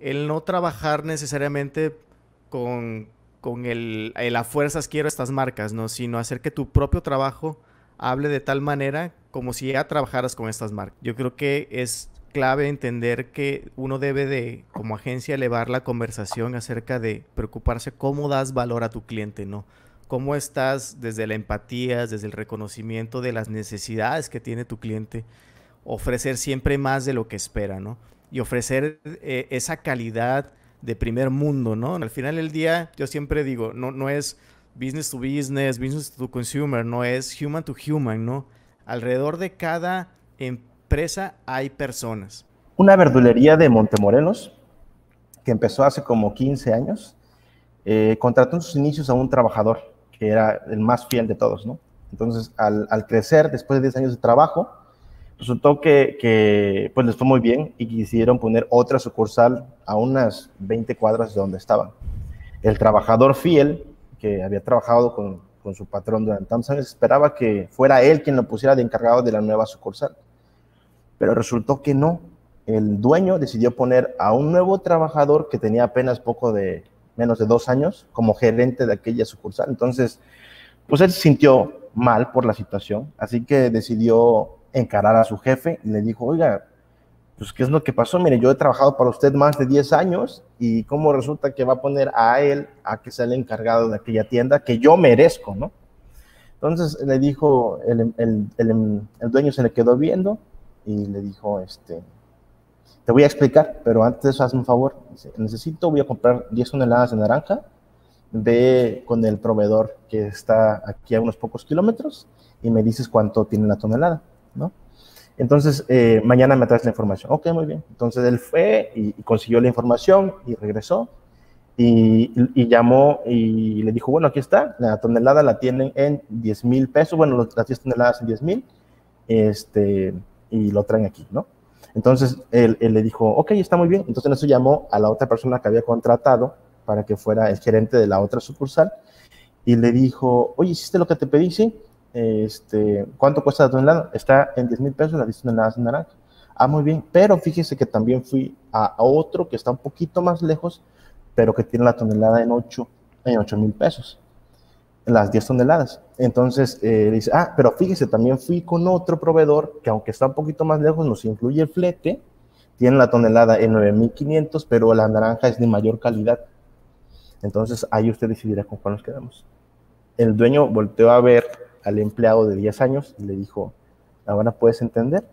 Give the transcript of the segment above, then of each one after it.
el no trabajar necesariamente con, con el, el, a fuerzas quiero estas marcas, ¿no? Sino hacer que tu propio trabajo hable de tal manera como si ya trabajaras con estas marcas. Yo creo que es clave entender que uno debe de, como agencia, elevar la conversación acerca de preocuparse cómo das valor a tu cliente, ¿no? Cómo estás desde la empatía, desde el reconocimiento de las necesidades que tiene tu cliente, ofrecer siempre más de lo que espera, ¿no? y ofrecer eh, esa calidad de primer mundo, ¿no? Al final del día, yo siempre digo, no, no es business to business, business to consumer, no es human to human, ¿no? Alrededor de cada empresa hay personas. Una verdulería de Montemorelos, que empezó hace como 15 años, eh, contrató en sus inicios a un trabajador, que era el más fiel de todos, ¿no? Entonces, al crecer, después de 10 años de trabajo, resultó que, que, pues les fue muy bien y quisieron poner otra sucursal a unas 20 cuadras de donde estaban. El trabajador fiel, que había trabajado con, su patrón durante tantos años, esperaba que fuera él quien lo pusiera de encargado de la nueva sucursal. Pero resultó que no. El dueño decidió poner a un nuevo trabajador que tenía apenas poco de menos de dos años como gerente de aquella sucursal. Entonces, pues él se sintió mal por la situación, así que decidió encarar a su jefe y le dijo, oiga, pues ¿qué es lo que pasó? Mire, yo he trabajado para usted más de 10 años y cómo resulta que va a poner a él a que sea el encargado de aquella tienda que yo merezco, ¿no? Entonces le dijo, el, dueño se le quedó viendo y le dijo, este, te voy a explicar, pero antes hazme un favor, necesito, voy a comprar 10 toneladas de naranja, ve con el proveedor que está aquí a unos pocos kilómetros y me dices cuánto tiene la tonelada. ¿no? Entonces, eh, mañana me traes la información. Ok, muy bien. Entonces él fue y, consiguió la información y regresó y, llamó y le dijo, bueno, aquí está, la tonelada la tienen en 10 mil pesos, bueno, las 10 toneladas en 10 mil, este, y lo traen aquí, ¿no? Entonces él, él, le dijo, ok, está muy bien. Entonces en eso llamó a la otra persona que había contratado para que fuera el gerente de la otra sucursal y le dijo, oye, ¿hiciste lo que te pedí? Sí. Este, ¿Cuánto cuesta la tonelada? Está en 10 mil pesos las 10 toneladas de naranja. Ah, muy bien, pero fíjese que también fui a, otro que está un poquito más lejos, pero que tiene la tonelada en 8 en mil pesos, las 10 toneladas. Entonces eh, dice, ah, pero fíjese, también fui con otro proveedor que aunque está un poquito más lejos, nos incluye el flete, tiene la tonelada en 9500, pero la naranja es de mayor calidad. Entonces ahí usted decidirá con cuál nos quedamos. El dueño volteó a ver al empleado de 10 años y le dijo, ahora puedes entender.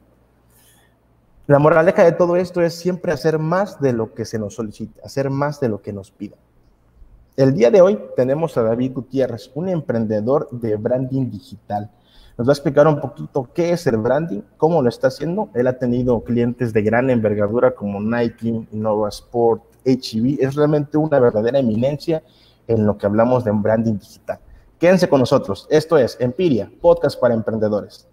La moraleja de todo esto es siempre hacer más de lo que se nos solicita, hacer más de lo que nos pida El día de hoy tenemos a David Gutiérrez, un emprendedor de branding digital. Nos va a explicar un poquito qué es el branding, cómo lo está haciendo. Él ha tenido clientes de gran envergadura como Nike, Nova Sport, e Es realmente una verdadera eminencia en lo que hablamos de branding digital. Quédense con nosotros. Esto es Empiria, podcast para emprendedores.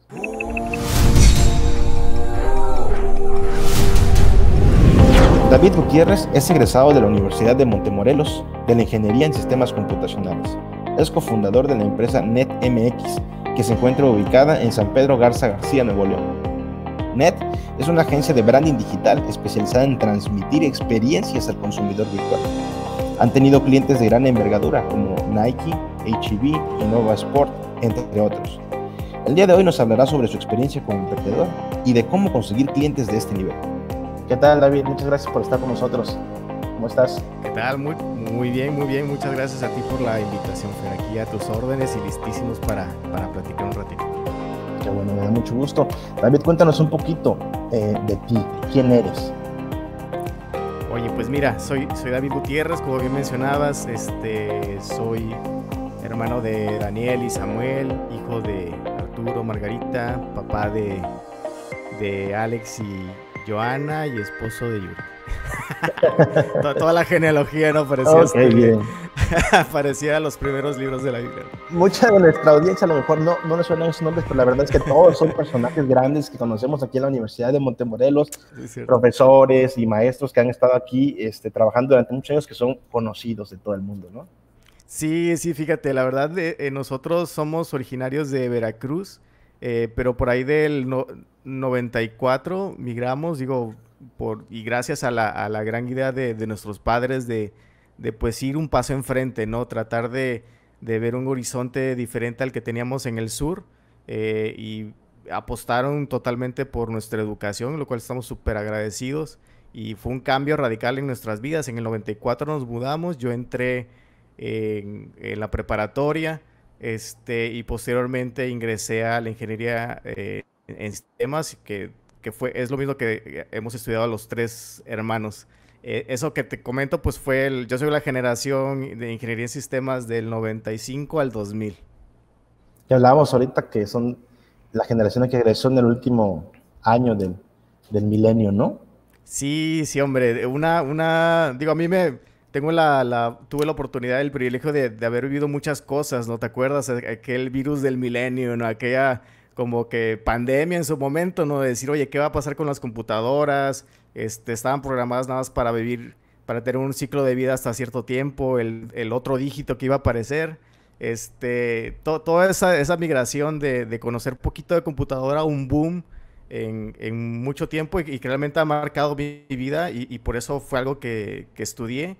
David Gutiérrez es egresado de la Universidad de Montemorelos de la Ingeniería en Sistemas Computacionales. Es cofundador de la empresa NetMX, que se encuentra ubicada en San Pedro Garza García, Nuevo León. NET es una agencia de branding digital especializada en transmitir experiencias al consumidor virtual. Han tenido clientes de gran envergadura como Nike, HEB, Nova Sport, entre otros. El día de hoy nos hablará sobre su experiencia como emprendedor y de cómo conseguir clientes de este nivel. ¿Qué tal, David? Muchas gracias por estar con nosotros. ¿Cómo estás? ¿Qué tal? Muy, muy bien, muy bien. Muchas gracias a ti por la invitación, Fer. Aquí a tus órdenes y listísimos para, para platicar un ratito. Qué bueno, me da mucho gusto. David, cuéntanos un poquito eh, de ti. ¿Quién eres? pues mira, soy, soy David Gutiérrez, como bien mencionabas, este, soy hermano de Daniel y Samuel, hijo de Arturo, Margarita, papá de, de Alex y Joana y esposo de Yuri. toda, la genealogía, ¿no? Parecía okay, bien. Parecía los primeros libros de la Biblia. Mucha de nuestra audiencia a lo mejor no, no le suenan esos nombres, pero la verdad es que todos son personajes grandes que conocemos aquí en la Universidad de Montemorelos, profesores y maestros que han estado aquí este, trabajando durante muchos años que son conocidos de todo el mundo, ¿no? Sí, sí, fíjate, la verdad, eh, eh, nosotros somos originarios de Veracruz, eh, pero por ahí del 94 migramos, digo, por, y gracias a la, gran idea de, de nuestros padres de de pues ir un paso enfrente, ¿no? Tratar de, de ver un horizonte diferente al que teníamos en el sur eh, y apostaron totalmente por nuestra educación, lo cual estamos súper agradecidos y fue un cambio radical en nuestras vidas. En el 94 nos mudamos, yo entré en, la preparatoria este, y posteriormente ingresé a la ingeniería eh, en sistemas, que, fue, es lo mismo que hemos estudiado los tres hermanos. Eh, eso que te comento, pues fue yo soy la generación de ingeniería en sistemas del 95 al 2000. Ya hablábamos ahorita que son la generación que egresó en el último año del, milenio, ¿no? Sí, sí, hombre, una, una, digo, a mí me, tengo la, tuve la oportunidad, el privilegio de, de, haber vivido muchas cosas, ¿no te acuerdas? Aquel virus del milenio, ¿no? Aquella como que pandemia en su momento, ¿no? De decir, oye, ¿qué va a pasar con las computadoras? Este, estaban programadas nada más para vivir, para tener un ciclo de vida hasta cierto tiempo, el, otro dígito que iba a aparecer. Este, toda esa, migración de, conocer poquito de computadora, un boom en, mucho tiempo y, que realmente ha marcado mi, vida y, por eso fue algo que, estudié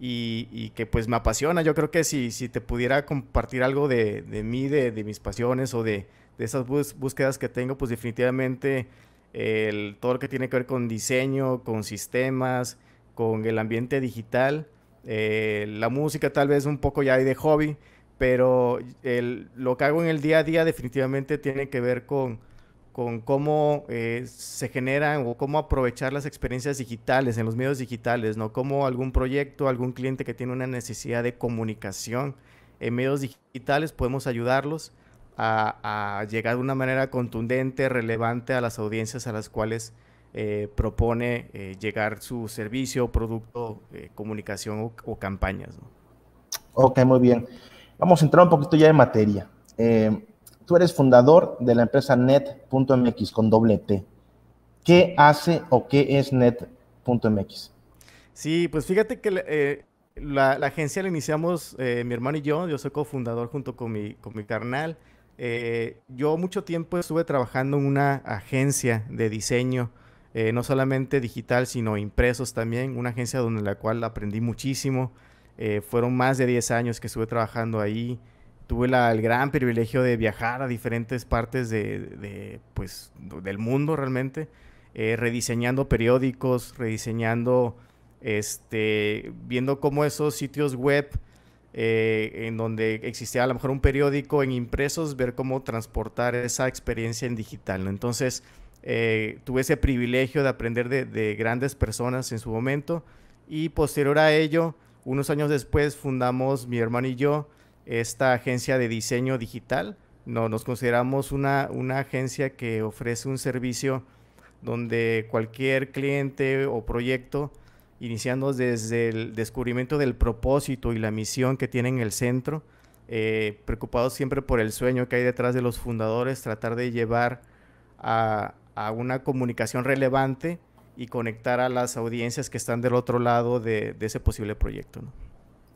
y, que pues me apasiona. Yo creo que si, si te pudiera compartir algo de, mí, de, mis pasiones o de, de esas búsquedas que tengo, pues definitivamente el, todo lo que tiene que ver con diseño, con sistemas, con el ambiente digital. Eh, la música tal vez un poco ya hay de hobby, pero lo que hago en el día a día definitivamente tiene que ver con, cómo eh, se generan o cómo aprovechar las experiencias digitales en los medios digitales, ¿no? Como algún proyecto, algún cliente que tiene una necesidad de comunicación en medios digitales, podemos ayudarlos a, llegar de una manera contundente, relevante a las audiencias a las cuales eh, propone eh, llegar su servicio, producto, eh, comunicación o, campañas. Ok, muy bien. Vamos a entrar un poquito ya en materia. tú eres fundador de la empresa net.mx con doble T. ¿Qué hace o qué es net.mx? Sí, pues fíjate que la, agencia la iniciamos mi hermano y yo. Yo soy cofundador junto con mi carnal. Eh, yo mucho tiempo estuve trabajando en una agencia de diseño, eh, no solamente digital, sino impresos también, una agencia donde la cual aprendí muchísimo. Eh, fueron más de 10 años que estuve trabajando ahí. Tuve el gran privilegio de viajar a diferentes partes pues, del mundo realmente, rediseñando periódicos, rediseñando, este, viendo cómo esos sitios web eh, en donde existía a lo mejor un periódico en impresos, ver cómo transportar esa experiencia en digital. Entonces, eh, tuve ese privilegio de aprender de, grandes personas en su momento y posterior a ello, unos años después, fundamos mi hermano y yo esta agencia de diseño digital. No, nos consideramos una agencia que ofrece un servicio donde cualquier cliente o proyecto iniciando desde el descubrimiento del propósito y la misión que tienen el centro, eh, preocupados siempre por el sueño que hay detrás de los fundadores, tratar de llevar a, una comunicación relevante y conectar a las audiencias que están del otro lado de, ese posible proyecto. ¿no?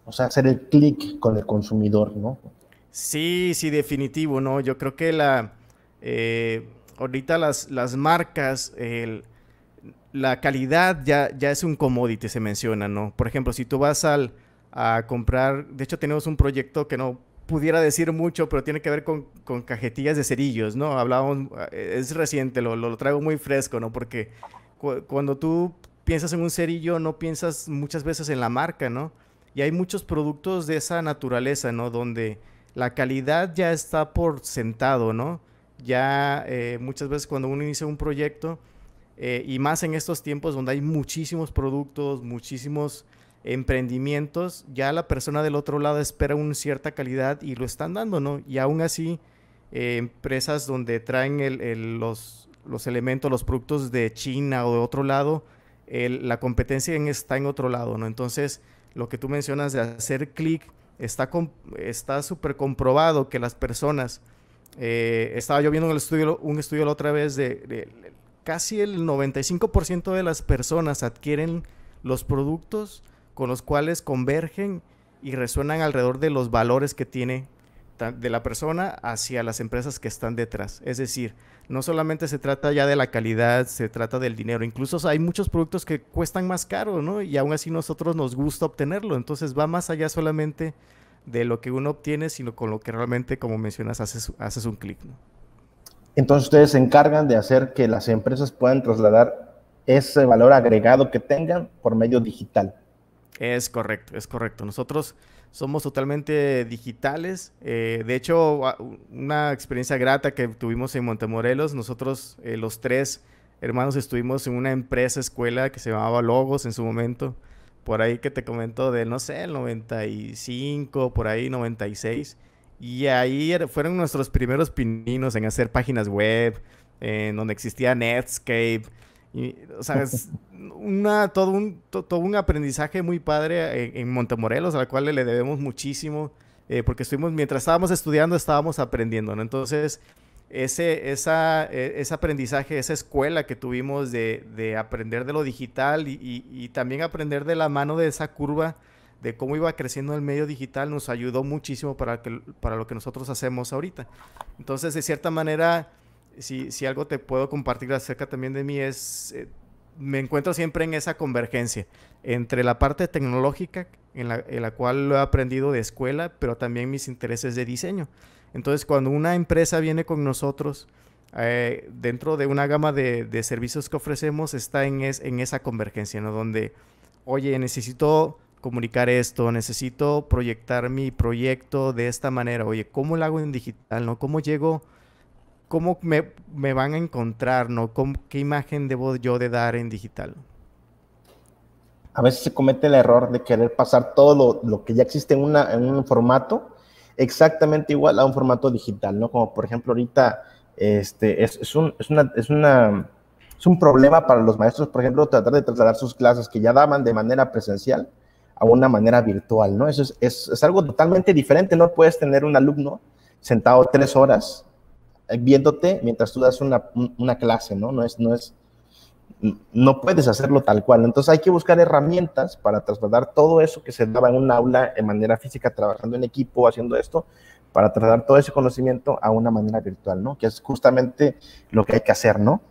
O sea, hacer el clic con el consumidor, ¿no? Sí, sí, definitivo, ¿no? Yo creo que la... Eh, ahorita las, las marcas, el la calidad ya, ya es un commodity, se menciona, ¿no? Por ejemplo, si tú vas a comprar, de hecho tenemos un proyecto que no pudiera decir mucho, pero tiene que ver con, cajetillas de cerillos, ¿no? Hablábamos, eh, es reciente, lo, lo, traigo muy fresco, ¿no? Porque cuando tú piensas en un cerillo, no piensas muchas veces en la marca, ¿no? Y hay muchos productos de esa naturaleza, ¿no? Donde la calidad ya está por sentado, ¿no? Ya eh, muchas veces cuando uno inicia un proyecto, eh, y más en estos tiempos donde hay muchísimos productos, muchísimos emprendimientos, ya la persona del otro lado espera una cierta calidad y lo están dando, ¿no? Y aún así, eh, empresas donde traen el, los, los, elementos, los productos de China o de otro lado, la competencia está en otro lado, ¿no? Entonces, lo que tú mencionas de hacer clic, está está súper comprobado que las personas, eh, estaba yo viendo en el estudio, un estudio la otra vez de casi el 95% de las personas adquieren los productos con los cuales convergen y resuenan alrededor de los valores que tiene de la persona hacia las empresas que están detrás. Es decir, no solamente se trata ya de la calidad, se trata del dinero. Incluso hay muchos productos que cuestan más caro, ¿no? Y aún así nosotros nos gusta obtenerlo. Entonces va más allá solamente de lo que uno obtiene, sino con lo que realmente, como mencionas, haces, haces un clic, ¿no? Entonces ustedes se encargan de hacer que las empresas puedan trasladar ese valor agregado que tengan por medio digital. Es correcto, es correcto. Nosotros somos totalmente digitales. Eh, de hecho, una experiencia grata que tuvimos en Montemorelos, nosotros eh, los tres hermanos estuvimos en una empresa escuela que se llamaba Logos en su momento. Por ahí que te comento de, no sé, el 95, por ahí 96. Y ahí er, fueron nuestros primeros pininos en hacer páginas web, en donde existía Netscape. Y, o sea, una, todo, un, todo un aprendizaje muy padre eh, en, Montemorelos, al cual le debemos muchísimo, eh, porque estuvimos, mientras estábamos estudiando, estábamos aprendiendo, Entonces, ese, e, ese aprendizaje, esa escuela que tuvimos de, aprender de lo digital y, también aprender de la mano de esa curva de cómo iba creciendo el medio digital nos ayudó muchísimo para, que, para lo que nosotros hacemos ahorita. Entonces, de cierta manera, si, algo te puedo compartir acerca también de mí es, eh, me encuentro siempre en esa convergencia entre la parte tecnológica, en la, cual lo he aprendido de escuela, pero también mis intereses de diseño. Entonces, cuando una empresa viene con nosotros, eh, dentro de una gama de, servicios que ofrecemos, está en, es, en esa convergencia, ¿no? Donde, oye, necesito comunicar esto, necesito proyectar mi proyecto de esta manera, oye, ¿cómo lo hago en digital? ¿No? ¿Cómo llego? ¿Cómo me, van a encontrar? ¿No? ¿Qué imagen debo yo de dar en digital? A veces se comete el error de querer pasar todo lo, que ya existe en, un formato exactamente igual a un formato digital, ¿no? Como por ejemplo ahorita, este, es, es, es un problema para los maestros, por ejemplo, tratar de trasladar sus clases que ya daban de manera presencial a una manera virtual, ¿no? Eso es, es, es, algo totalmente diferente, no puedes tener un alumno sentado tres horas eh, viéndote mientras tú das una, clase, ¿no? No es, no es, no puedes hacerlo tal cual. Entonces hay que buscar herramientas para trasladar todo eso que se daba en un aula en manera física, trabajando en equipo, haciendo esto, para trasladar todo ese conocimiento a una manera virtual, ¿no? Que es justamente lo que hay que hacer, ¿no?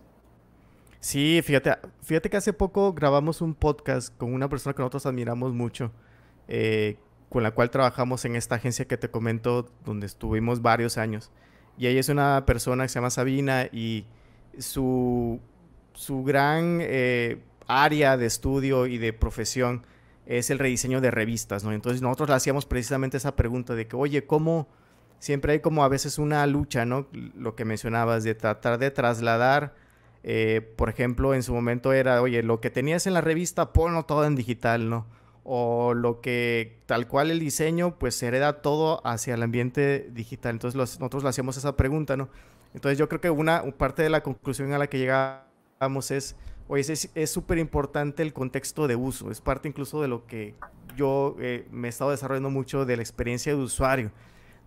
Sí, fíjate, fíjate que hace poco grabamos un podcast con una persona que nosotros admiramos mucho, eh, con la cual trabajamos en esta agencia que te comento, donde estuvimos varios años. Y ella es una persona que se llama Sabina y su, gran eh, área de estudio y de profesión es el rediseño de revistas, ¿no? Entonces nosotros le hacíamos precisamente esa pregunta de que, oye, ¿cómo siempre hay como a veces una lucha, ¿no? Lo que mencionabas de tratar de trasladar eh, por ejemplo, en su momento era, oye, lo que tenías en la revista, ponlo todo en digital, ¿no? O lo que tal cual el diseño, pues se hereda todo hacia el ambiente digital. Entonces nosotros le hacíamos esa pregunta, ¿no? Entonces yo creo que una parte de la conclusión a la que llegamos es, oye, es súper importante el contexto de uso. Es parte incluso de lo que yo eh, me he estado desarrollando mucho de la experiencia de usuario.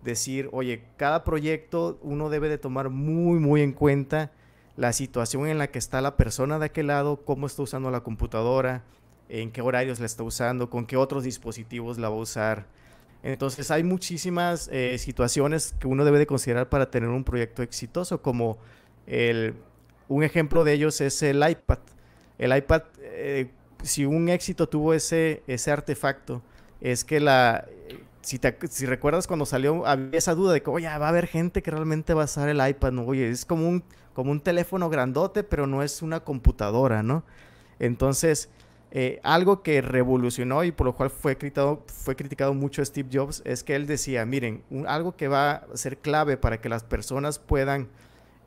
Decir, oye, cada proyecto uno debe de tomar muy, muy en cuenta la situación en la que está la persona de aquel lado, cómo está usando la computadora, en qué horarios la está usando, con qué otros dispositivos la va a usar. Entonces hay muchísimas eh, situaciones que uno debe de considerar para tener un proyecto exitoso, como el, un ejemplo de ellos es el iPad. El iPad, eh, si un éxito tuvo ese, ese artefacto, es que la, si, te, si, recuerdas cuando salió, había esa duda de que, oye, va a haber gente que realmente va a usar el iPad, ¿no? Oye, es como un como un teléfono grandote, pero no es una computadora, ¿no? Entonces, eh, algo que revolucionó y por lo cual fue criticado, fue criticado mucho Steve Jobs es que él decía, miren, un, algo que va a ser clave para que las personas puedan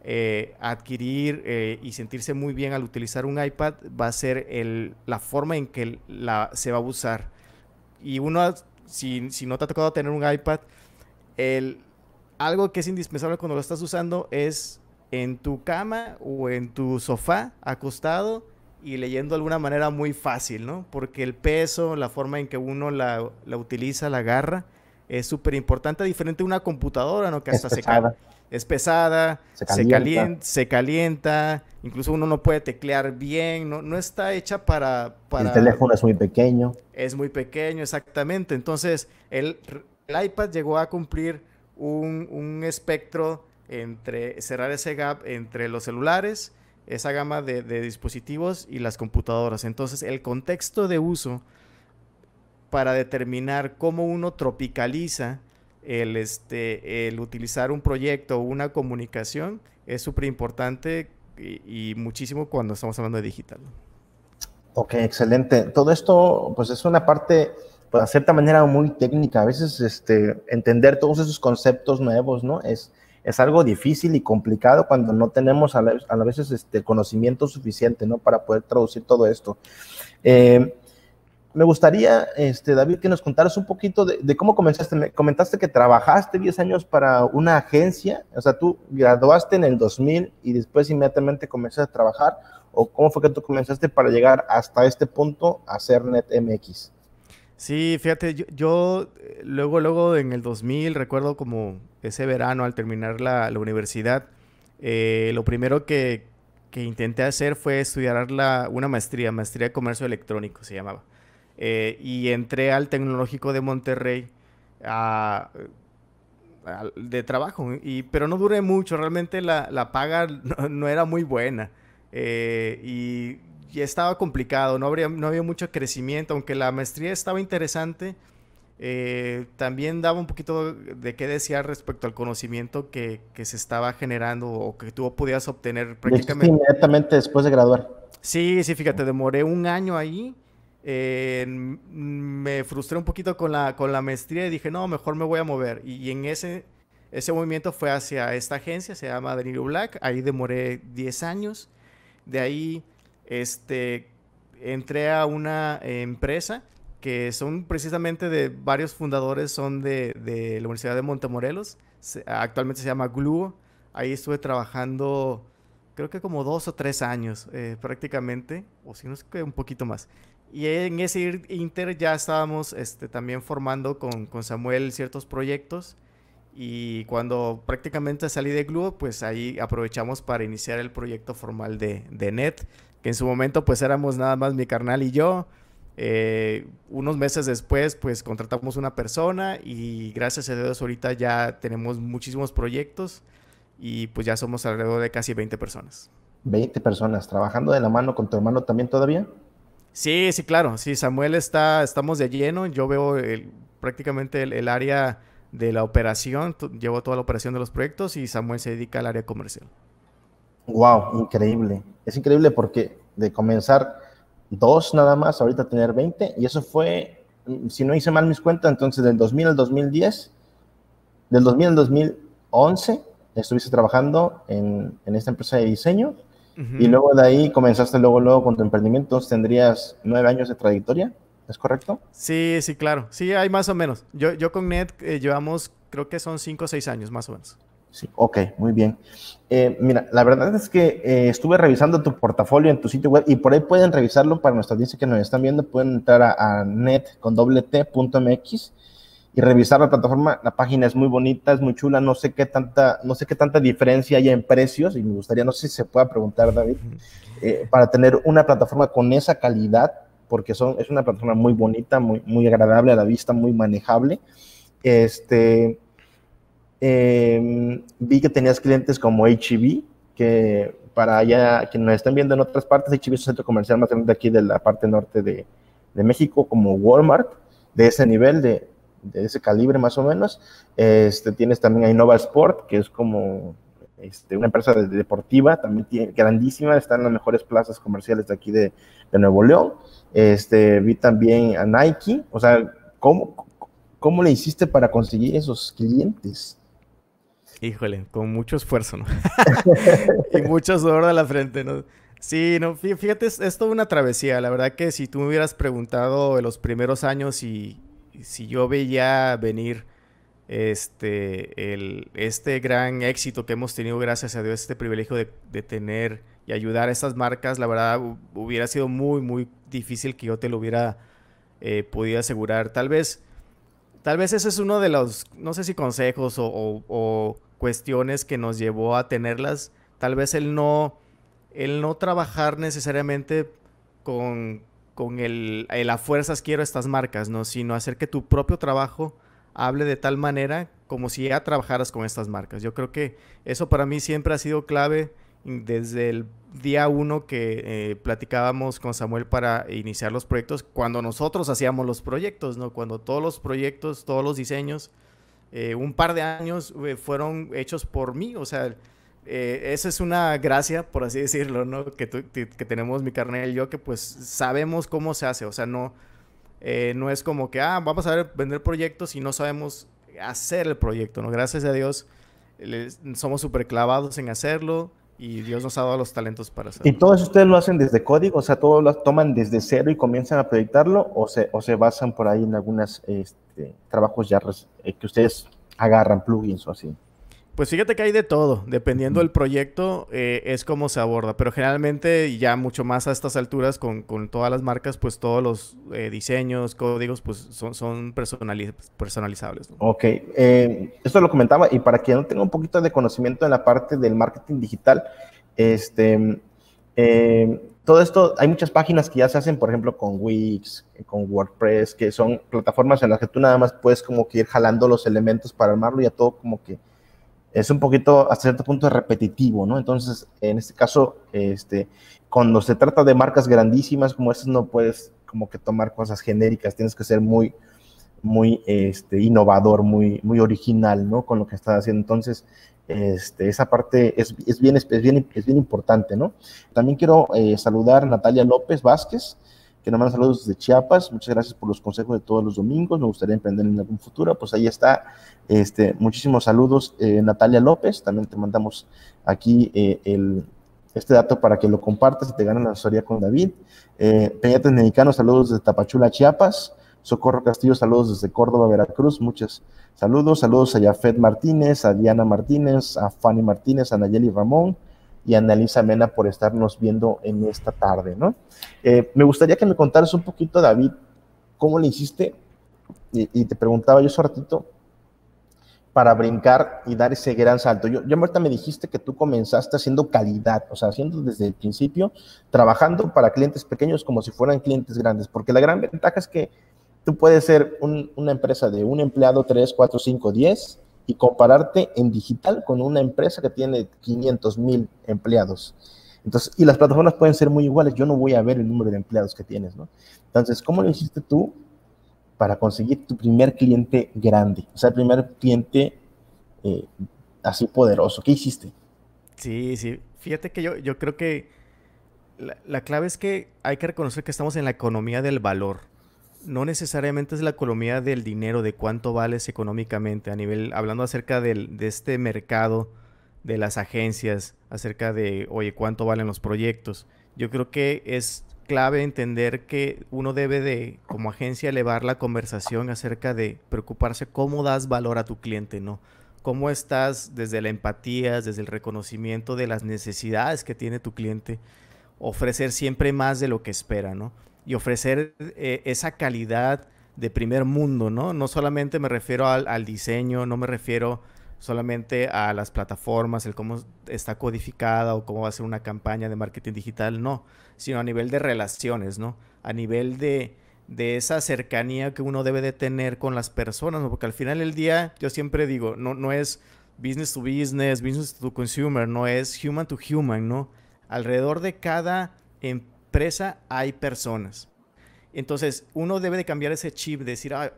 eh, adquirir eh, y sentirse muy bien al utilizar un iPad va a ser la forma en que la, se va a usar. Y uno, si, no te ha tocado tener un iPad, el, algo que es indispensable cuando lo estás usando es en tu cama o en tu sofá acostado y leyendo de alguna manera muy fácil, ¿no? Porque el peso, la forma en que uno la, utiliza, la agarra, es súper importante, diferente a una computadora, ¿no? Que hasta es se es pesada, se calienta. Se, calienta. incluso uno no puede teclear bien, no, no está hecha para, El teléfono es muy pequeño. Es muy pequeño, exactamente. Entonces, el, iPad llegó a cumplir un, un espectro entre cerrar ese gap entre los celulares, esa gama de, dispositivos y las computadoras. Entonces, el contexto de uso para determinar cómo uno tropicaliza el, este, el utilizar un proyecto o una comunicación es súper importante y, muchísimo cuando estamos hablando de digital. Ok, excelente. Todo esto, pues es una parte, pues, de cierta manera, muy técnica. A veces, este, entender todos esos conceptos nuevos, ¿no? Es, es algo difícil y complicado cuando no tenemos a, la, veces este conocimiento suficiente, ¿no? Para poder traducir todo esto. Eh, me gustaría, este, David, que nos contaras un poquito de, cómo comenzaste. comentaste que trabajaste 10 años para una agencia, o sea, tú graduaste en el 2000 y después inmediatamente comenzaste a trabajar, o cómo fue que tú comenzaste para llegar hasta este punto a ser NetMX. Sí, fíjate, yo, eh, luego, luego en el 2000, recuerdo como ese verano al terminar la, la universidad, eh, lo primero que, que, intenté hacer fue estudiar la, una maestría, maestría de comercio electrónico se llamaba. Eh, y entré al Tecnológico de Monterrey a, de trabajo, y, pero no duré mucho, realmente la, la paga no, era muy buena. y y estaba complicado, no, habría, no había mucho crecimiento, aunque la maestría estaba interesante, eh, también daba un poquito de qué desear respecto al conocimiento que, se estaba generando o que tú podías obtener prácticamente. inmediatamente después de graduar. Sí, sí, fíjate, demoré un año ahí. Eh, me frustré un poquito con la, con la maestría y dije, no, mejor me voy a mover. Y, en ese, ese movimiento fue hacia esta agencia, se llama Danilo Black. Ahí demoré 10 años. De ahí este, entré a una empresa que son precisamente de varios fundadores, son de, de la Universidad de Montemorelos, actualmente se llama Gluo, ahí estuve trabajando creo que como dos o tres años eh, prácticamente, o si no es que un poquito más. Y en ese inter ya estábamos este, también formando con, con Samuel ciertos proyectos y cuando prácticamente salí de Glue, pues ahí aprovechamos para iniciar el proyecto formal de, NET, que en su momento pues éramos nada más mi carnal y yo. Eh, unos meses después pues contratamos una persona y gracias a Dios ahorita ya tenemos muchísimos proyectos y pues ya somos alrededor de casi 20 personas. 20 personas, trabajando de la mano con tu hermano también todavía. Sí, sí, claro, sí, Samuel está, estamos de lleno, yo veo prácticamente el área de la operación, llevó toda la operación de los proyectos y Samuel se dedica al área comercial. Wow, increíble. Es increíble porque de comenzar dos nada más, ahorita tener 20, y eso fue, mm, si no hice mal mis cuentas, entonces del 2000 al 2010, del 2000 al 2011 estuviste trabajando en, esta empresa de diseño y luego de ahí comenzaste luego, luego con tu emprendimiento, tendrías nueve años de trayectoria correcto? Sí, sí, claro. Sí, hay más o menos. Yo, yo con Net eh, llevamos, creo que son cinco o seis años más o menos. Sí, ok, muy bien. Eh, mira, la verdad es que eh, estuve revisando tu portafolio en tu sitio web y por ahí pueden revisarlo para nuestra dice que nos están viendo. Pueden entrar a, net con doble mx y revisar la plataforma. La página es muy bonita, es muy chula. No sé qué tanta, no sé qué tanta diferencia hay en precios y me gustaría, no sé si se pueda preguntar, David, para tener una plataforma con esa calidad porque son, es una plataforma muy bonita, muy, muy agradable a la vista, muy manejable. Este, em, vi que tenías clientes como H&B, e que para allá, quienes nos están viendo en otras partes, HEB es un centro comercial más grande aquí de la parte norte de, México, como Walmart, de ese nivel, de, ese calibre más o menos. Este, tienes también a Innova Sport, que es como este, una empresa deportiva, también tiene, grandísima, está en las mejores plazas comerciales de aquí de, de Nuevo León. Este, vi también a Nike, o sea, ¿cómo, cómo le hiciste para conseguir esos clientes? Híjole, con mucho esfuerzo, ¿no? y mucho sudor de la frente, ¿no? Sí, no, fíjate, es, es, una travesía. La verdad que si tú me hubieras preguntado en los primeros años y si yo veía venir este, el, este gran éxito que hemos tenido, gracias a Dios, este privilegio de, tener y ayudar a esas marcas, la verdad hubiera sido muy, muy difícil que yo te lo hubiera eh, podido asegurar. Tal vez, tal vez ese es uno de los, no sé si consejos o, o cuestiones que nos llevó a tenerlas. Tal vez el no, el no trabajar necesariamente con, con el, el a fuerzas quiero estas marcas, ¿no? Sino hacer que tu propio trabajo hable de tal manera como si ya trabajaras con estas marcas. Yo creo que eso para mí siempre ha sido clave desde el día uno que eh, platicábamos con Samuel para iniciar los proyectos, cuando nosotros hacíamos los proyectos, ¿no? Cuando todos los proyectos, todos los diseños, eh, un par de años eh, fueron hechos por mí, o sea, esa es una gracia, por así decirlo, ¿no? Que, que, tenemos mi carnal y yo, que pues sabemos cómo se hace, o sea, no, no es como que, ah, vamos a ver, vender proyectos y no sabemos hacer el proyecto, ¿no? Gracias a Dios somos súper clavados en hacerlo y Dios nos ha dado los talentos para hacerlo. ¿Y todos ustedes lo hacen desde código? O sea, ¿todos lo toman desde cero y comienzan a proyectarlo? ¿O se, o se basan por ahí en algunos este, trabajos ya eh, que ustedes agarran, plugins o así? Pues fíjate que hay de todo, dependiendo del proyecto eh, es como se aborda, pero generalmente ya mucho más a estas alturas con, todas las marcas, pues todos los eh, diseños, códigos, pues son, son personalizables. Ok, eh, esto lo comentaba y para quien no tenga un poquito de conocimiento en la parte del marketing digital, este, todo esto, hay muchas páginas que ya se hacen, por ejemplo, con Wix, con WordPress, que son plataformas en las que tú nada más puedes como que ir jalando los elementos para armarlo y a todo como que es un poquito hasta cierto punto repetitivo, ¿no? Entonces, en este caso, este, cuando se trata de marcas grandísimas como estas, no puedes como que tomar cosas genéricas, tienes que ser muy, muy este, innovador, muy, muy original, ¿no? Con lo que estás haciendo. Entonces, este, esa parte es, bien, bien, importante, ¿no? También quiero eh, saludar a Natalia López Vázquez, que nos saludos desde Chiapas. Muchas gracias por los consejos de todos los domingos. Me gustaría emprender en algún futuro. Pues ahí está. Este, muchísimos saludos, eh, Natalia López. También te mandamos aquí eh, este dato para que lo compartas y te gane la asesoría con David. Eh, Peñates Mexicano, saludos desde Tapachula, Chiapas. Socorro Castillo, saludos desde Córdoba, Veracruz, muchos saludos. Saludos a Yafet Martínez, a Diana Martínez, a Fanny Martínez, a Nayeli Ramón, y Analiza Mena por estarnos viendo en esta tarde, ¿no? Eh, me gustaría que me contaras un poquito, David, cómo le hiciste, y, te preguntaba yo hace ratito, para brincar y dar ese gran salto. Yo, yo me dijiste que tú comenzaste haciendo calidad, o sea, haciendo desde el principio, trabajando para clientes pequeños como si fueran clientes grandes, porque la gran ventaja es que tú puedes ser una empresa de un empleado, tres, cuatro, cinco, diez y compararte en digital con una empresa que tiene 500 mil empleados. Entonces, y las plataformas pueden ser muy iguales, yo no voy a ver el número de empleados que tienes, ¿no? Entonces, ¿cómo lo hiciste tú para conseguir tu primer cliente grande? O sea, el primer cliente eh, así poderoso. ¿Qué hiciste? Sí, sí. Fíjate que yo, yo creo que la, la clave es que hay que reconocer que estamos en la economía del valor no necesariamente es la economía del dinero, de cuánto vales económicamente, a nivel, hablando acerca del, de este mercado, de las agencias, acerca de, oye, cuánto valen los proyectos. Yo creo que es clave entender que uno debe de, como agencia, elevar la conversación acerca de preocuparse cómo das valor a tu cliente, ¿no? Cómo estás desde la empatía, desde el reconocimiento de las necesidades que tiene tu cliente, ofrecer siempre más de lo que espera, ¿no? y ofrecer eh, esa calidad de primer mundo, ¿no? No solamente me refiero al, diseño, no me refiero solamente a las plataformas, el cómo está codificada o cómo va a ser una campaña de marketing digital, no, sino a nivel de relaciones, ¿no? A nivel de, de esa cercanía que uno debe de tener con las personas, ¿no? porque al final del día, yo siempre digo, no, no es business to business, business to consumer, no es human to human, ¿no? Alrededor de cada empresa, empresa hay personas. Entonces, uno debe de cambiar ese chip, decir, ah,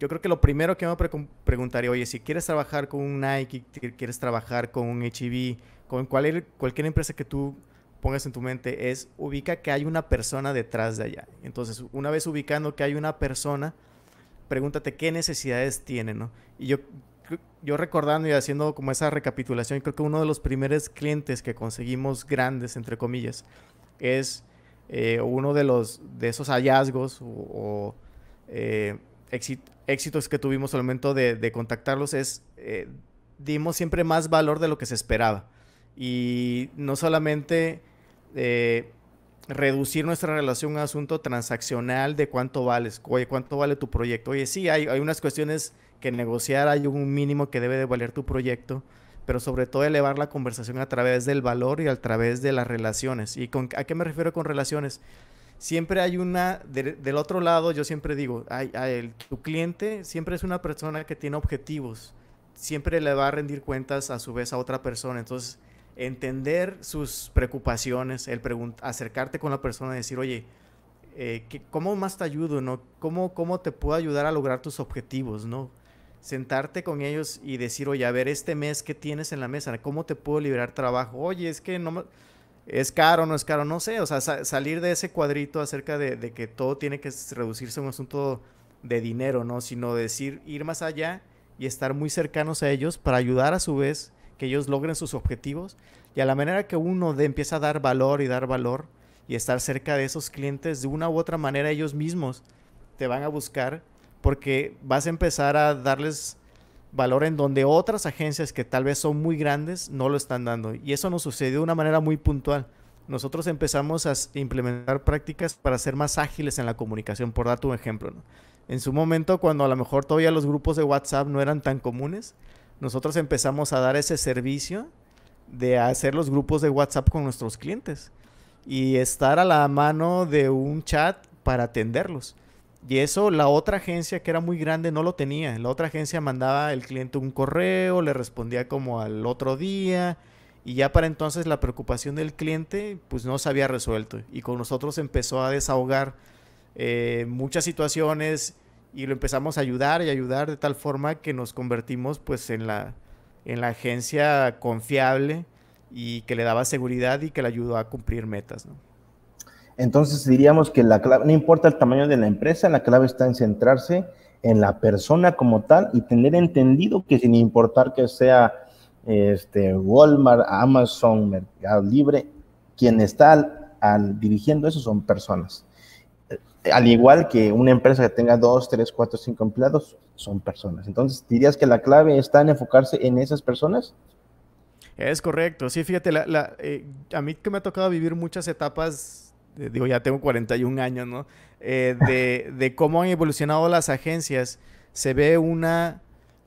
yo creo que lo primero que me preguntaría, oye, si quieres trabajar con un Nike, quieres trabajar con un HIV, e con cualquier, cualquier empresa que tú pongas en tu mente, es ubica que hay una persona detrás de allá. Entonces, una vez ubicando que hay una persona, pregúntate qué necesidades tiene, ¿no? Y yo, yo recordando y haciendo como esa recapitulación, creo que uno de los primeros clientes que conseguimos grandes, entre comillas, es eh, uno de, los, de esos hallazgos o, eh, éxitos que tuvimos al momento de, contactarlos es, eh, dimos siempre más valor de lo que se esperaba. Y no solamente eh, reducir nuestra relación a un asunto transaccional de cuánto vales, oye, cuánto vale tu proyecto. Oye, sí, hay, hay unas cuestiones que negociar, hay un mínimo que debe de valer tu proyecto pero sobre todo elevar la conversación a través del valor y a través de las relaciones. ¿Y a qué me refiero con relaciones? Siempre hay una, del otro lado yo siempre digo, hay, el, tu cliente siempre es una persona que tiene objetivos, siempre le va a rendir cuentas a su vez a otra persona, entonces entender sus preocupaciones, acercarte con la persona y decir, oye, eh, ¿cómo más te ayudo? ¿no? ¿Cómo, ¿Cómo te puedo ayudar a lograr tus objetivos? ¿no? sentarte con ellos y decir, oye, a ver, este mes, ¿qué tienes en la mesa? ¿Cómo te puedo liberar trabajo? Oye, es que no Es caro, no es caro, no sé. O sea, salir de ese cuadrito acerca de, que todo tiene que reducirse a un asunto de dinero, ¿no? Sino decir, ir más allá y estar muy cercanos a ellos para ayudar a su vez que ellos logren sus objetivos. Y a la manera que uno de, empieza a dar valor y dar valor y estar cerca de esos clientes, de una u otra manera ellos mismos te van a buscar porque vas a empezar a darles valor en donde otras agencias que tal vez son muy grandes no lo están dando. Y eso nos sucedió de una manera muy puntual. Nosotros empezamos a implementar prácticas para ser más ágiles en la comunicación, por dar tu ejemplo. En su momento, cuando a lo mejor todavía los grupos de WhatsApp no eran tan comunes, nosotros empezamos a dar ese servicio de hacer los grupos de WhatsApp con nuestros clientes y estar a la mano de un chat para atenderlos. Y eso la otra agencia que era muy grande no lo tenía. La otra agencia mandaba al cliente un correo, le respondía como al otro día. Y ya para entonces la preocupación del cliente pues no se había resuelto. Y con nosotros empezó a desahogar eh, muchas situaciones y lo empezamos a ayudar y ayudar de tal forma que nos convertimos pues en la, en la agencia confiable y que le daba seguridad y que le ayudó a cumplir metas. ¿no? Entonces diríamos que la clave, no importa el tamaño de la empresa, la clave está en centrarse en la persona como tal y tener entendido que sin importar que sea este, Walmart, Amazon, Mercado Libre, quien está al, dirigiendo eso son personas. Eh, al igual que una empresa que tenga dos, tres, cuatro, cinco empleados, son personas. Entonces, ¿dirías que la clave está en enfocarse en esas personas? Es correcto, sí, fíjate, eh, a mí que me ha tocado vivir muchas etapas digo, ya tengo 41 años, ¿no? Eh, de, de, cómo han evolucionado las agencias, se ve una...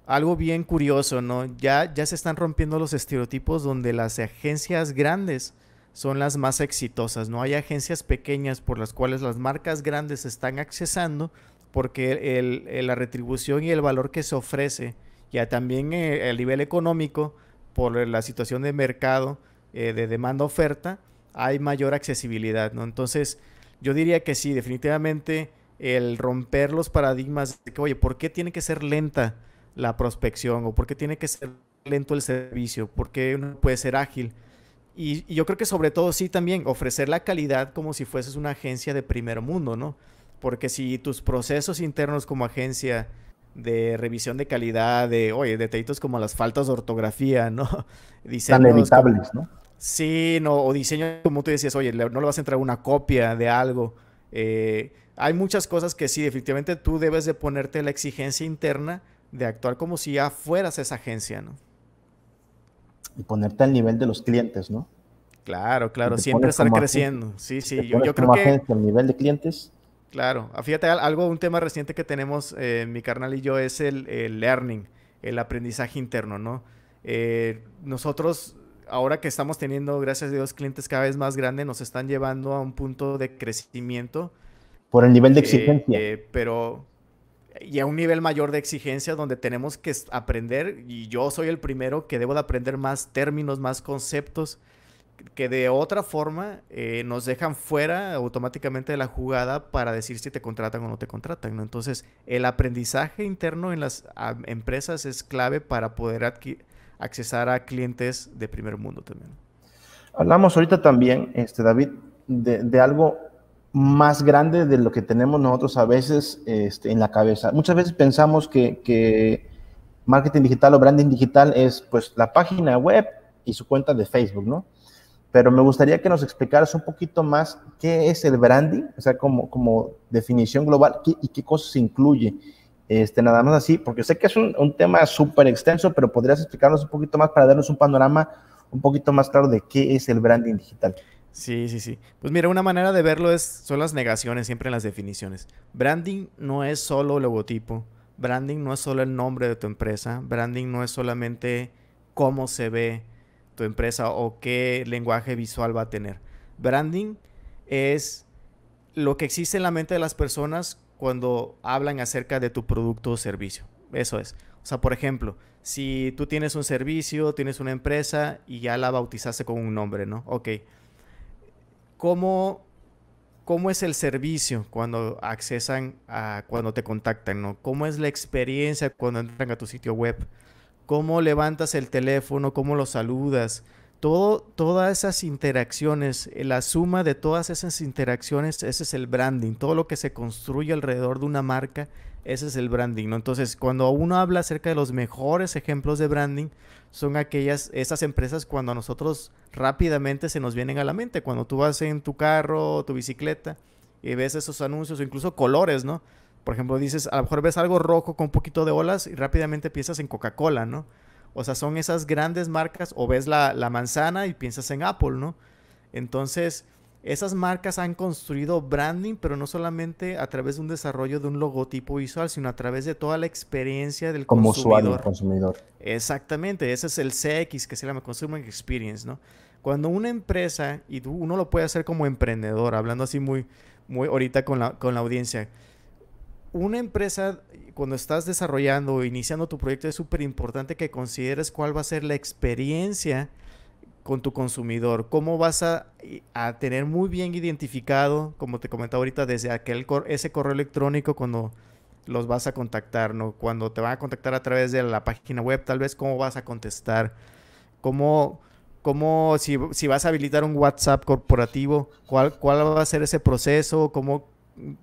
Algo bien curioso, ¿no? Ya, ya se están rompiendo los estereotipos donde las agencias grandes son las más exitosas, ¿no? Hay agencias pequeñas por las cuales las marcas grandes están accesando porque la retribución y el valor que se ofrece, ya también eh, a el nivel económico, por la situación de mercado, eh, de demanda-oferta, hay mayor accesibilidad, ¿no? Entonces, yo diría que sí, definitivamente el romper los paradigmas de que, oye, ¿por qué tiene que ser lenta la prospección? ¿O por qué tiene que ser lento el servicio? ¿Por qué no puede ser ágil? Y, yo creo que sobre todo sí también ofrecer la calidad como si fueses una agencia de primer mundo, ¿no? Porque si tus procesos internos como agencia de revisión de calidad, de, oye, detallitos como las faltas de ortografía, ¿no? Diseños Tan ¿no? Sí, no, o diseño, como tú decías, oye, no le vas a entrar una copia de algo. Eh, hay muchas cosas que sí, definitivamente tú debes de ponerte la exigencia interna de actuar como si ya fueras esa agencia, ¿no? Y ponerte al nivel de los clientes, ¿no? Claro, claro, siempre estar creciendo. Sí, sí, yo, creo que... ¿El nivel de clientes. Claro, ah, fíjate, algo, un tema reciente que tenemos eh, mi carnal y yo es el, learning, el aprendizaje interno, ¿no? Eh, nosotros ahora que estamos teniendo, gracias a Dios, clientes cada vez más grandes, nos están llevando a un punto de crecimiento. Por el nivel de eh, exigencia. Eh, pero, y a un nivel mayor de exigencia donde tenemos que aprender, y yo soy el primero que debo de aprender más términos, más conceptos, que de otra forma eh, nos dejan fuera automáticamente de la jugada para decir si te contratan o no te contratan. Entonces, el aprendizaje interno en las empresas es clave para poder adquirir accesar a clientes de primer mundo también. Hablamos ahorita también, este, David, de, algo más grande de lo que tenemos nosotros a veces este, en la cabeza. Muchas veces pensamos que, marketing digital o branding digital es pues la página web y su cuenta de Facebook, ¿no? Pero me gustaría que nos explicaras un poquito más qué es el branding, o sea, como, como definición global y qué cosas incluye. Este, nada más así, porque sé que es un, tema súper extenso, pero podrías explicarnos un poquito más para darnos un panorama un poquito más claro de qué es el branding digital. Sí, sí, sí. Pues mira, una manera de verlo es, son las negaciones siempre en las definiciones. Branding no es solo logotipo, branding no es solo el nombre de tu empresa, branding no es solamente cómo se ve tu empresa o qué lenguaje visual va a tener. Branding es lo que existe en la mente de las personas cuando hablan acerca de tu producto o servicio. Eso es. O sea, por ejemplo, si tú tienes un servicio, tienes una empresa y ya la bautizaste con un nombre, ¿no? Ok. ¿Cómo, cómo es el servicio cuando accesan a, cuando te contactan, ¿no? ¿Cómo es la experiencia cuando entran a tu sitio web? ¿Cómo levantas el teléfono? ¿Cómo lo saludas? todo, todas esas interacciones, eh, la suma de todas esas interacciones, ese es el branding. Todo lo que se construye alrededor de una marca, ese es el branding. ¿no? Entonces, cuando uno habla acerca de los mejores ejemplos de branding, son aquellas, esas empresas cuando a nosotros rápidamente se nos vienen a la mente. Cuando tú vas en tu carro tu bicicleta y ves esos anuncios o incluso colores, ¿no? Por ejemplo, dices, a lo mejor ves algo rojo con un poquito de olas y rápidamente piensas en Coca-Cola, ¿no? O sea, son esas grandes marcas, o ves la, manzana y piensas en Apple, ¿no? Entonces, esas marcas han construido branding, pero no solamente a través de un desarrollo de un logotipo visual, sino a través de toda la experiencia del consumidor. Como usuario, consumidor. Exactamente, ese es el CX, que se llama Consumer Experience, ¿no? Cuando una empresa, y uno lo puede hacer como emprendedor, hablando así muy, muy ahorita la, con la audiencia, una empresa cuando estás desarrollando o iniciando tu proyecto es súper importante que consideres cuál va a ser la experiencia con tu consumidor, cómo vas a, tener muy bien identificado, como te comentaba ahorita, desde aquel ese correo electrónico cuando los vas a contactar, ¿no? Cuando te van a contactar a través de la página web, tal vez cómo vas a contestar, cómo, cómo si, vas a habilitar un WhatsApp corporativo, cuál, cuál va a ser ese proceso, cómo mm,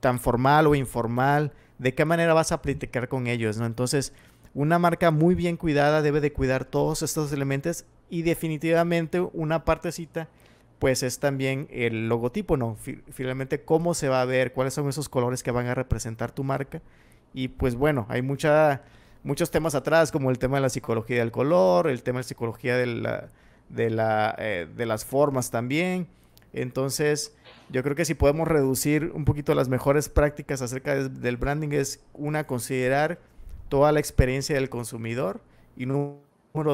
tan formal o informal, de qué manera vas a platicar con ellos, ¿no? Entonces, una marca muy bien cuidada debe de cuidar todos estos elementos y definitivamente una partecita pues es también el logotipo, ¿no? Finalmente, cómo se va a ver, cuáles son esos colores que van a representar tu marca. Y pues bueno, hay mucha, muchos temas atrás, como el tema de la psicología del color, el tema de la psicología de, la, de, la, eh, de las formas también. Entonces, yo creo que si podemos reducir un poquito las mejores prácticas acerca del branding es una, considerar toda la experiencia del consumidor y número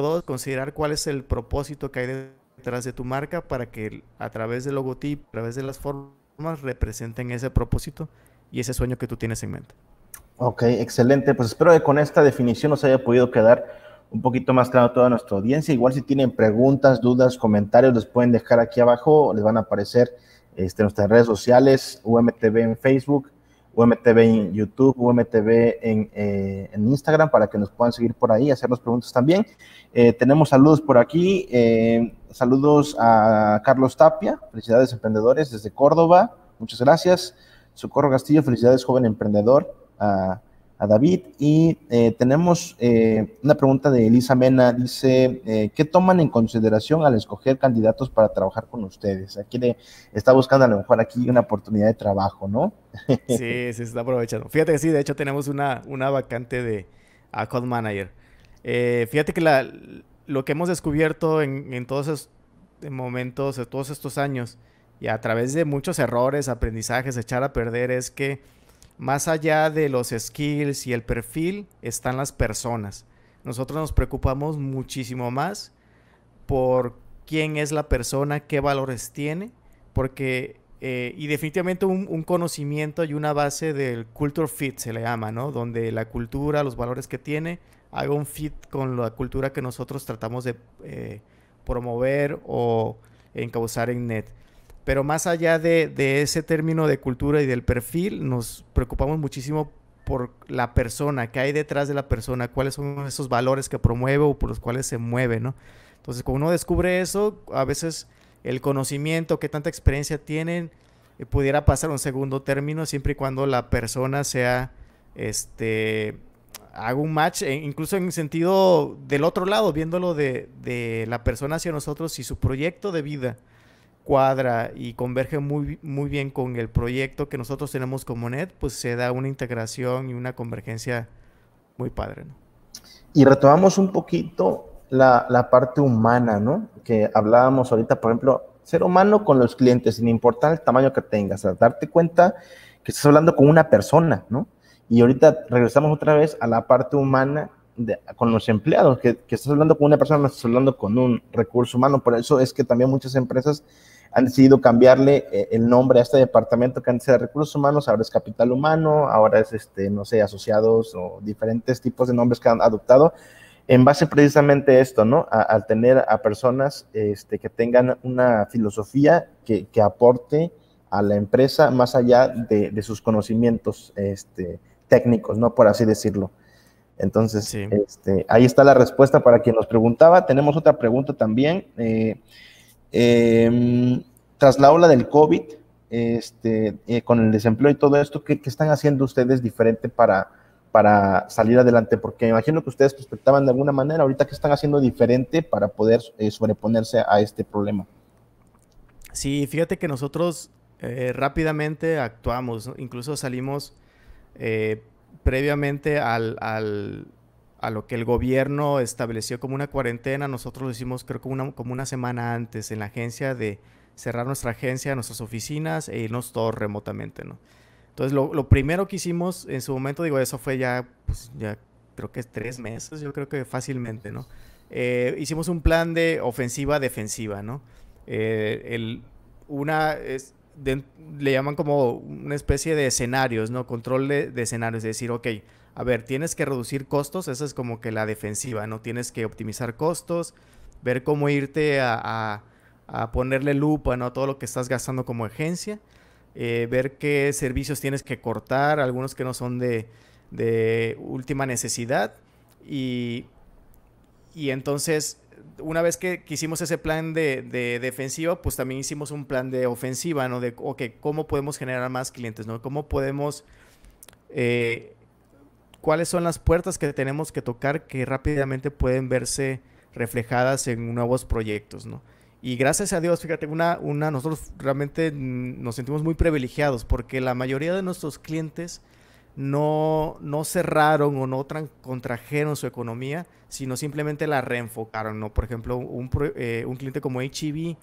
dos, considerar cuál es el propósito que hay detrás de tu marca para que a través del logotipo, a través de las formas representen ese propósito y ese sueño que tú tienes en mente. Ok, excelente. Pues espero que con esta definición nos haya podido quedar un poquito más claro a toda nuestra audiencia. Igual si tienen preguntas, dudas, comentarios, los pueden dejar aquí abajo, les van a aparecer este, nuestras redes sociales, UMTV en Facebook, UMTV en YouTube, UMTV eh, en, Instagram, para que nos puedan seguir por ahí, hacernos preguntas también. Eh, tenemos saludos por aquí, eh, saludos a Carlos Tapia, felicidades emprendedores desde Córdoba, muchas gracias. Socorro Castillo, felicidades joven emprendedor a David. Y eh, tenemos eh, una pregunta de Elisa Mena. Dice, eh, ¿qué toman en consideración al escoger candidatos para trabajar con ustedes? Aquí le está buscando a lo mejor aquí una oportunidad de trabajo, ¿no? Sí, se está aprovechando. Fíjate que sí, de hecho tenemos una, una vacante de Account Manager. fíjate que lo que hemos descubierto en, en todos esos momentos, en todos estos años, y a través de muchos errores, aprendizajes, echar a perder, es que más allá de los skills y el perfil, están las personas. Nosotros nos preocupamos muchísimo más por quién es la persona, qué valores tiene, porque, eh, y definitivamente un, conocimiento y una base del culture fit se le llama, ¿no? Donde la cultura, los valores que tiene, haga un fit con la cultura que nosotros tratamos de eh, promover o encauzar en net. Pero más allá de, ese término de cultura y del perfil, nos preocupamos muchísimo por la persona, qué hay detrás de la persona, cuáles son esos valores que promueve o por los cuales se mueve, ¿no? Entonces, cuando uno descubre eso, a veces el conocimiento, qué tanta experiencia tienen, eh, pudiera pasar a un segundo término siempre y cuando la persona sea, este, haga un match, e incluso en sentido del otro lado, viéndolo de, de la persona hacia nosotros y su proyecto de vida cuadra y converge muy, muy bien con el proyecto que nosotros tenemos como NET, pues se da una integración y una convergencia muy padre. Y retomamos un poquito la, la, parte humana, ¿no? Que hablábamos ahorita, por ejemplo, ser humano con los clientes, sin importar el tamaño que tengas, a darte cuenta que estás hablando con una persona, ¿no? Y ahorita regresamos otra vez a la parte humana de, con los empleados, que, que, estás hablando con una persona, no estás hablando con un recurso humano. Por eso es que también muchas empresas han decidido cambiarle eh, el nombre a este departamento que antes era recursos humanos, ahora es capital humano, ahora es, este, no sé, asociados o diferentes tipos de nombres que han adoptado, en base precisamente a esto, ¿no? Al tener a personas este, que tengan una filosofía que, aporte a la empresa más allá de, sus conocimientos este, técnicos, ¿no? Por así decirlo. Entonces, este, ahí está la respuesta para quien nos preguntaba. Tenemos otra pregunta también. Eh, Em, tras la ola del COVID, este, eh, con el desempleo y todo esto, ¿qué, están haciendo ustedes diferente para, para salir adelante? Porque me imagino que ustedes prospectaban de alguna manera, ahorita qué están haciendo diferente para poder eh, sobreponerse a este problema. Sí, fíjate que nosotros eh, rápidamente actuamos, incluso salimos previamente al, a lo que el gobierno estableció como una cuarentena, nosotros lo hicimos creo que una, como una semana antes en la agencia de cerrar nuestra agencia, nuestras oficinas e irnos todos remotamente, ¿no? Entonces, lo, primero que hicimos en su momento, digo, eso fue ya, pues, ya creo que tres meses, yo creo que fácilmente, ¿no? Eh, hicimos un plan de ofensiva-defensiva, ¿no? Eh, el, una, es, le llaman como una especie de escenarios, ¿no? Control de, de escenarios, es decir, ok, a ver, tienes que reducir costos, esa es como que la defensiva, ¿no? Tienes que optimizar costos, ver cómo irte a, ponerle lupa, ¿no? Todo lo que estás gastando como agencia, eh, ver qué servicios tienes que cortar, algunos que no son de, última necesidad y, y entonces una vez que, hicimos ese plan de, defensiva, pues también hicimos un plan de ofensiva, ¿no? De, ok, ¿cómo podemos generar más clientes, ¿no? ¿Cómo podemos eh, cuáles son las puertas que tenemos que tocar que rápidamente pueden verse reflejadas en nuevos proyectos, Y gracias a Dios, fíjate, una, una, nosotros realmente mm, nos sentimos muy privilegiados porque la mayoría de nuestros clientes no, no cerraron o no contrajeron su economía, sino simplemente la reenfocaron, ¿no? Por ejemplo, un, eh, cliente como HIV, e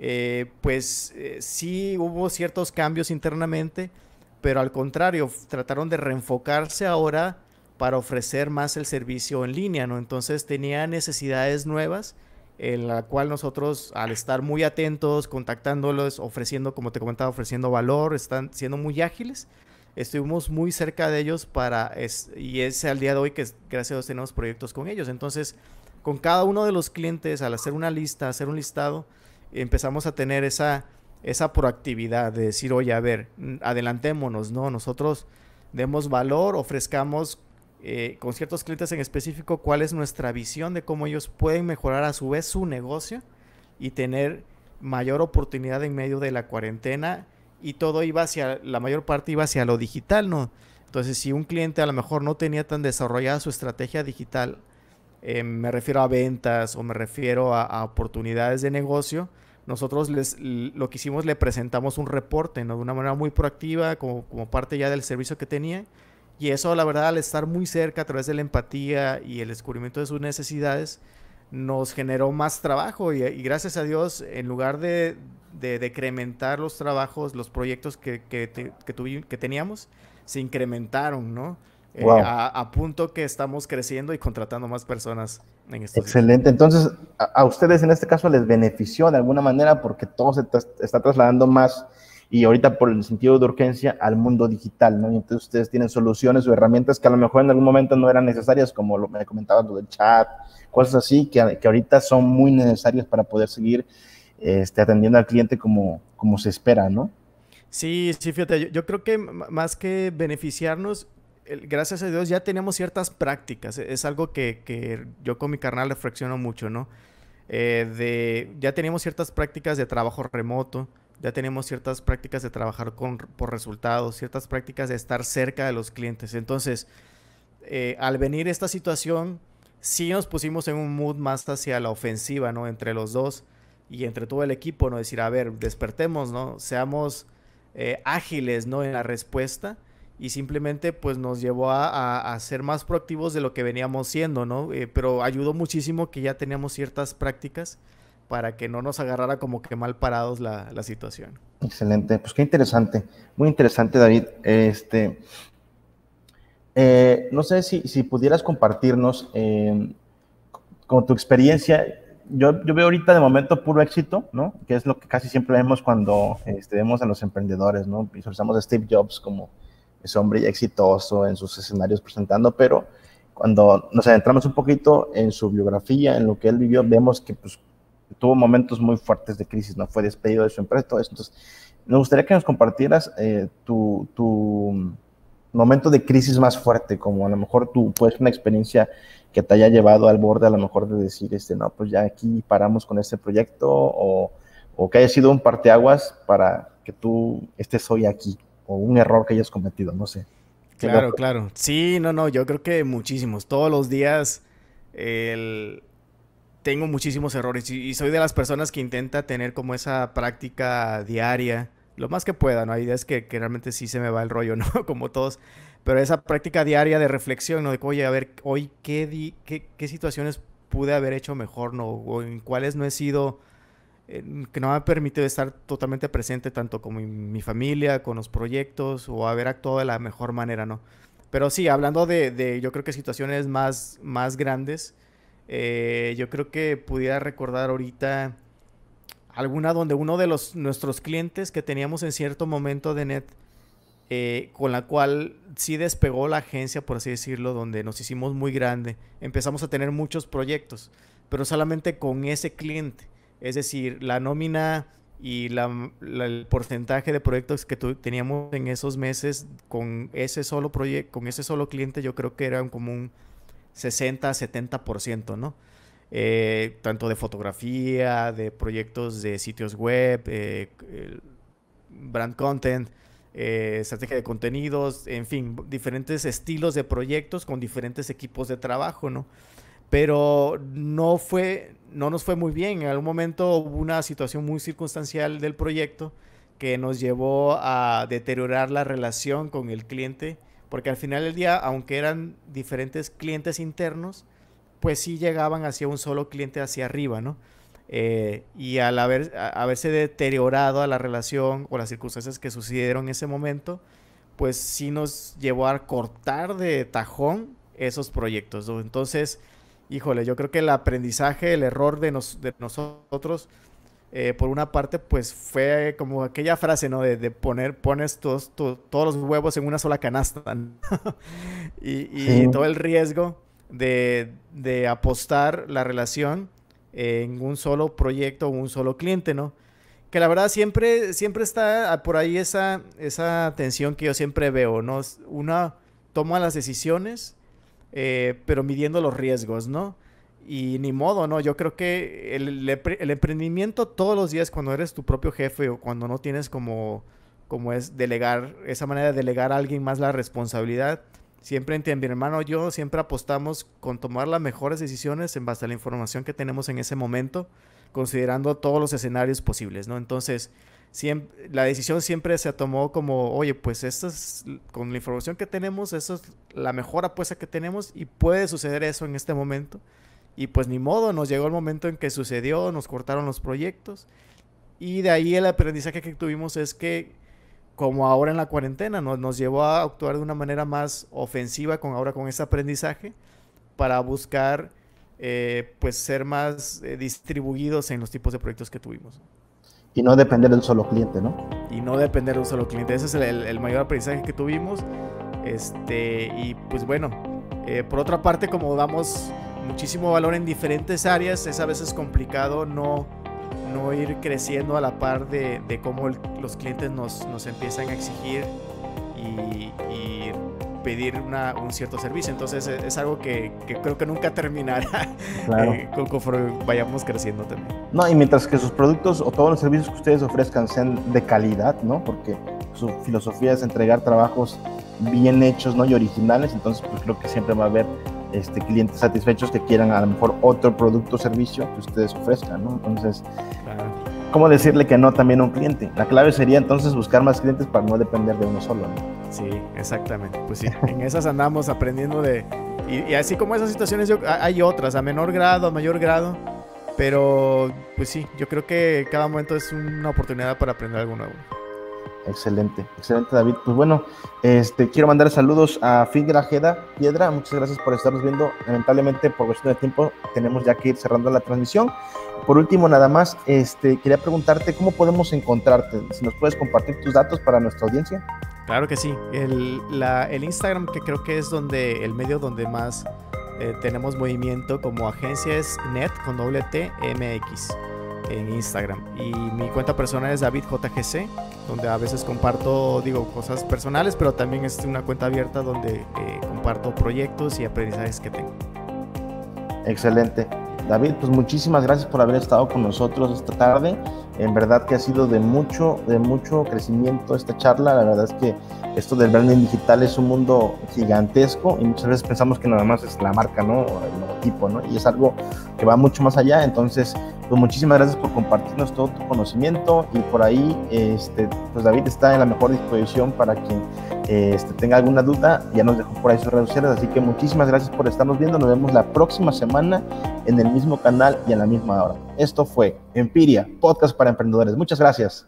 eh, pues eh, sí hubo ciertos cambios internamente, pero al contrario, trataron de reenfocarse ahora para ofrecer más el servicio en línea, ¿no? Entonces tenía necesidades nuevas en la cual nosotros al estar muy atentos, contactándolos, ofreciendo, como te comentaba, ofreciendo valor, están siendo muy ágiles. Estuvimos muy cerca de ellos para, y es al día de hoy que gracias a Dios tenemos proyectos con ellos. Entonces, con cada uno de los clientes, al hacer una lista, hacer un listado, empezamos a tener esa, esa proactividad de decir, oye, a ver, adelantémonos, ¿no? Nosotros demos valor, ofrezcamos eh, con ciertos clientes en específico cuál es nuestra visión de cómo ellos pueden mejorar a su vez su negocio y tener mayor oportunidad en medio de la cuarentena y todo iba hacia, la mayor parte iba hacia lo digital, ¿no? Entonces, si un cliente a lo mejor no tenía tan desarrollada su estrategia digital, eh, me refiero a ventas o me refiero a oportunidades de negocio, nosotros les, lo que hicimos, le presentamos un reporte, ¿no? De una manera muy proactiva, como, parte ya del servicio que tenía. Y eso, la verdad, al estar muy cerca a través de la empatía y el descubrimiento de sus necesidades, nos generó más trabajo y, gracias a Dios, en lugar de, decrementar los trabajos, los proyectos que, que teníamos, se incrementaron, ¿no? Eh, a, punto que estamos creciendo y contratando más personas en este Excelente. Entonces, a, ustedes en este caso les benefició de alguna manera porque todo se está trasladando más y ahorita por el sentido de urgencia al mundo digital, ¿no? entonces ustedes tienen soluciones o herramientas que a lo mejor en algún momento no eran necesarias, como lo, me comentaban del chat, cosas así, que, que ahorita son muy necesarias para poder seguir este, atendiendo al cliente como, como se espera, ¿no? Sí, sí, fíjate, yo creo que más que beneficiarnos, gracias a Dios ya tenemos ciertas prácticas. E, es algo que, yo con mi carnal reflexiono mucho, ¿no? Eh, de, ya tenemos ciertas prácticas de trabajo remoto, ya tenemos ciertas prácticas de trabajar por resultados, ciertas prácticas de estar cerca de los clientes. Entonces, eh, al venir esta situación, sí nos pusimos en un mood más hacia la ofensiva, ¿no? Entre los dos y entre todo el equipo, ¿no? Decir, a ver, despertemos, ¿no? Seamos eh, ágiles, ¿no? En la respuesta y simplemente pues nos llevó a, a, ser más proactivos de lo que veníamos siendo, ¿no? Eh, pero ayudó muchísimo que ya teníamos ciertas prácticas para que no nos agarrara como que mal parados la, situación. Excelente, pues qué interesante, muy interesante David. Este, eh, no sé si, pudieras compartirnos eh, con tu experiencia. Yo, yo, veo ahorita de momento puro éxito, ¿no? Que es lo que casi siempre vemos cuando este, vemos a los emprendedores, ¿no? Visualizamos a Steve Jobs como, es hombre exitoso en sus escenarios presentando, pero cuando nos adentramos un poquito en su biografía, en lo que él vivió, vemos que pues, tuvo momentos muy fuertes de crisis, ¿no? Fue despedido de su empresa, todo eso. Entonces, me gustaría que nos compartieras eh, tu, momento de crisis más fuerte, como a lo mejor tú, puedes una experiencia que te haya llevado al borde, a lo mejor de decir, este, no, pues ya aquí paramos con este proyecto, o, o que haya sido un parteaguas para que tú estés hoy aquí o un error que hayas cometido, no sé. Claro, claro. Sí, no, no, yo creo que muchísimos. Todos los días el... tengo muchísimos errores y, soy de las personas que intenta tener como esa práctica diaria, lo más que pueda, ¿no? Hay ideas que, que realmente sí se me va el rollo, ¿no? Como todos. Pero esa práctica diaria de reflexión, ¿no? De, oye, a ver, hoy qué, di... qué, qué situaciones pude haber hecho mejor, ¿no? O en cuáles no he sido eh, que no me ha permitido estar totalmente presente tanto con mi, familia, con los proyectos o haber actuado de la mejor manera, ¿no? Pero sí, hablando de, yo creo que situaciones más, más grandes, eh, yo creo que pudiera recordar ahorita alguna donde uno de los, nuestros clientes que teníamos en cierto momento de net, eh, con la cual sí despegó la agencia, por así decirlo, donde nos hicimos muy grande, empezamos a tener muchos proyectos, pero solamente con ese cliente. Es decir, la nómina y el porcentaje de proyectos que teníamos en esos meses con ese solo proyecto, con ese solo cliente, yo creo que eran como un 60, 70%, ¿no? Eh, tanto de fotografía, de proyectos de sitios web, eh, brand content, eh, estrategia de contenidos, en fin, diferentes estilos de proyectos con diferentes equipos de trabajo, ¿no? pero no fue, no nos fue muy bien. En algún momento hubo una situación muy circunstancial del proyecto que nos llevó a deteriorar la relación con el cliente, porque al final del día, aunque eran diferentes clientes internos, pues sí llegaban hacia un solo cliente hacia arriba, eh, y al haber, haberse deteriorado a la relación o las circunstancias que sucedieron en ese momento, pues sí nos llevó a cortar de tajón esos proyectos. Entonces, híjole, yo creo que el aprendizaje, el error de, nos, de nosotros, eh, por una parte, pues fue como aquella frase, ¿no? De, poner, pones todos, todos los huevos en una sola canasta. ¿no? y, todo el riesgo de, de apostar la relación en un solo proyecto o un solo cliente, ¿no? Que la verdad siempre, siempre está por ahí esa, esa tensión que yo siempre veo, ¿no? Una toma las decisiones eh, pero midiendo los riesgos, ¿no? Y ni modo, ¿no? Yo creo que el, emprendimiento todos los días cuando eres tu propio jefe o cuando no tienes como, como es delegar, esa manera de delegar a alguien más la responsabilidad, siempre entiende mi hermano y yo siempre apostamos con tomar las mejores decisiones en base a la información que tenemos en ese momento, considerando todos los escenarios posibles, ¿no? Entonces, la decisión siempre se tomó como, oye, pues esto es, con la información que tenemos, eso es la mejor apuesta que tenemos y puede suceder eso en este momento. Y pues ni modo, nos llegó el momento en que sucedió, nos cortaron los proyectos. Y de ahí el aprendizaje que tuvimos es que, como ahora en la cuarentena, nos, llevó a actuar de una manera más ofensiva con ahora con ese aprendizaje para buscar eh, pues ser más eh, distribuidos en los tipos de proyectos que tuvimos y no depender de un solo cliente, ¿no? Y no depender de un solo cliente. Ese es el, mayor aprendizaje que tuvimos. Este, y pues bueno, eh, por otra parte, como damos muchísimo valor en diferentes áreas, es a veces complicado no, no ir creciendo a la par de, cómo los clientes nos, nos empiezan a exigir y, y pedir un cierto servicio. Entonces e, es, algo que, creo que nunca terminará claro. Eh, vayamos creciendo también. No, y mientras que sus productos o todos los servicios que ustedes ofrezcan sean de calidad, ¿no? Porque su filosofía es entregar trabajos bien hechos, ¿no? Y originales, entonces pues creo que siempre va a haber este, clientes satisfechos que quieran a lo mejor otro producto o servicio que ustedes ofrezcan, ¿no? Entonces, ¿cómo decirle que no también a un cliente? La clave sería entonces buscar más clientes para no depender de uno solo, ¿no? Sí, exactamente. Pues sí, en esas andamos aprendiendo de... Y, así como esas situaciones hay otras, a menor grado, a mayor grado. Pero, pues sí, yo creo que cada momento es una oportunidad para aprender algo nuevo. Excelente, excelente David. Pues bueno, este, quiero mandar saludos a Jeda Piedra. Muchas gracias por estarnos viendo. Lamentablemente, por cuestión de tiempo, tenemos ya que ir cerrando la transmisión. Por último, nada más, este, quería preguntarte cómo podemos encontrarte. Si nos puedes compartir tus datos para nuestra audiencia. Claro que sí. El, Instagram, que creo que es donde el medio donde más eh, tenemos movimiento como agencia, es net con doble en Instagram. Y mi cuenta personal es DavidJGC, donde a veces comparto, digo, cosas personales, pero también es una cuenta abierta donde eh, comparto proyectos y aprendizajes que tengo. Excelente. David, pues muchísimas gracias por haber estado con nosotros esta tarde. En verdad que ha sido de mucho, de mucho crecimiento esta charla. La verdad es que esto del branding digital es un mundo gigantesco y muchas veces pensamos que nada más es la marca, ¿no? O el logotipo, ¿no? Y es algo que va mucho más allá. Entonces, pues muchísimas gracias por compartirnos todo tu conocimiento y por ahí, este, pues David está en la mejor disposición para quien este, tenga alguna duda, ya nos dejó por ahí sus redes sociales, así que muchísimas gracias por estarnos viendo, nos vemos la próxima semana en el mismo canal y a la misma hora. Esto fue Empiria, podcast para emprendedores. Muchas gracias.